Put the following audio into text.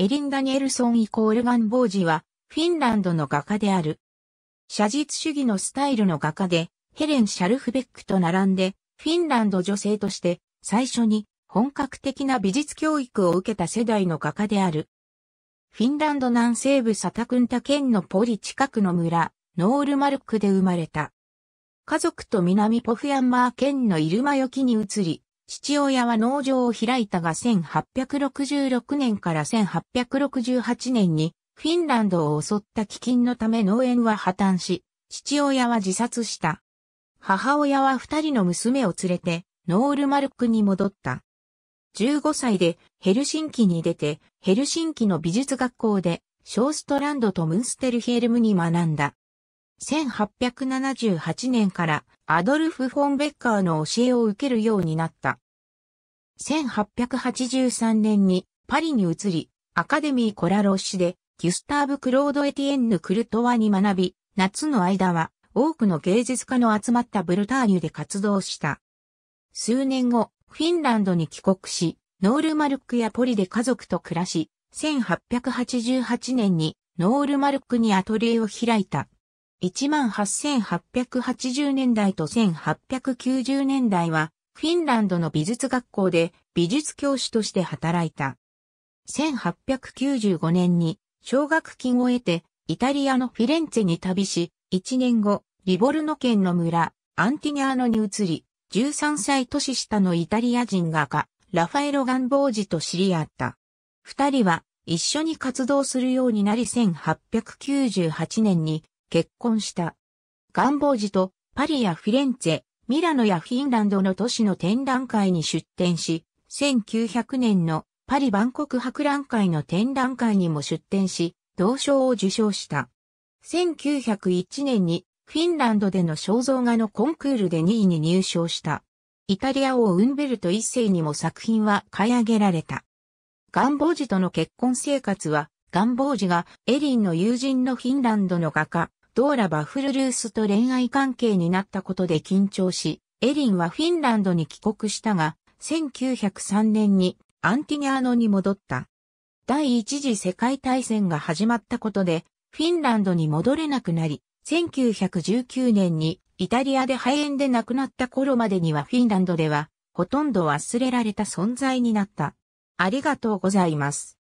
エリン・ダニエルソンイコールガンボージは、フィンランドの画家である。写実主義のスタイルの画家で、ヘレン・シャルフベックと並んで、フィンランド女性として、最初に本格的な美術教育を受けた世代の画家である。フィンランド南西部サタクンタ県のポリ近くの村、ノールマルクで生まれた。家族と南ポフヤンマー県のイルマヨキに移り、父親は農場を開いたが1866年から1868年にフィンランドを襲った飢饉のため農園は破綻し、父親は自殺した。母親は二人の娘を連れてノールマルクに戻った。15歳でヘルシンキに出て、ヘルシンキの美術学校で、ショーストランドとムンステルヒエルムに学んだ。1878年からアドルフ・フォンベッカーの教えを受けるようになった。1883年にパリに移り、アカデミー・コラロッシでギュスターブ・クロード・エティエンヌ・クルトワに学び、夏の間は多くの芸術家の集まったブルターニュで活動した。数年後、フィンランドに帰国し、ノールマルクやポリで家族と暮らし、1888年にノールマルクにアトリエを開いた。18,880年代と1890年代は、フィンランドの美術学校で美術教師として働いた。1895年に奨学金を得て、イタリアのフィレンツェに旅し、1年後、リボルノ県の村、アンティニャーノに移り、13歳年下のイタリア人画家、ラファエロ・ガンボージと知り合った。二人は一緒に活動するようになり1898年に結婚した。ガンボージとパリやフィレンツェ、ミラノやフィンランドの都市の展覧会に出展し、1900年のパリ万国博覧会の展覧会にも出展し、同賞を受賞した。1901年にフィンランドでの肖像画のコンクールで2位に入賞した。イタリア王ウンベルト一世にも作品は買い上げられた。ガンボージとの結婚生活は、ガンボージがエリンの友人のフィンランドの画家、ドーラ・バフルルースと恋愛関係になったことで緊張し、エリンはフィンランドに帰国したが、1903年にアンティニアーノに戻った。第一次世界大戦が始まったことで、フィンランドに戻れなくなり、1919年にイタリアで肺炎で亡くなった頃までにはフィンランドでは、ほとんど忘れられた存在になった。ありがとうございます。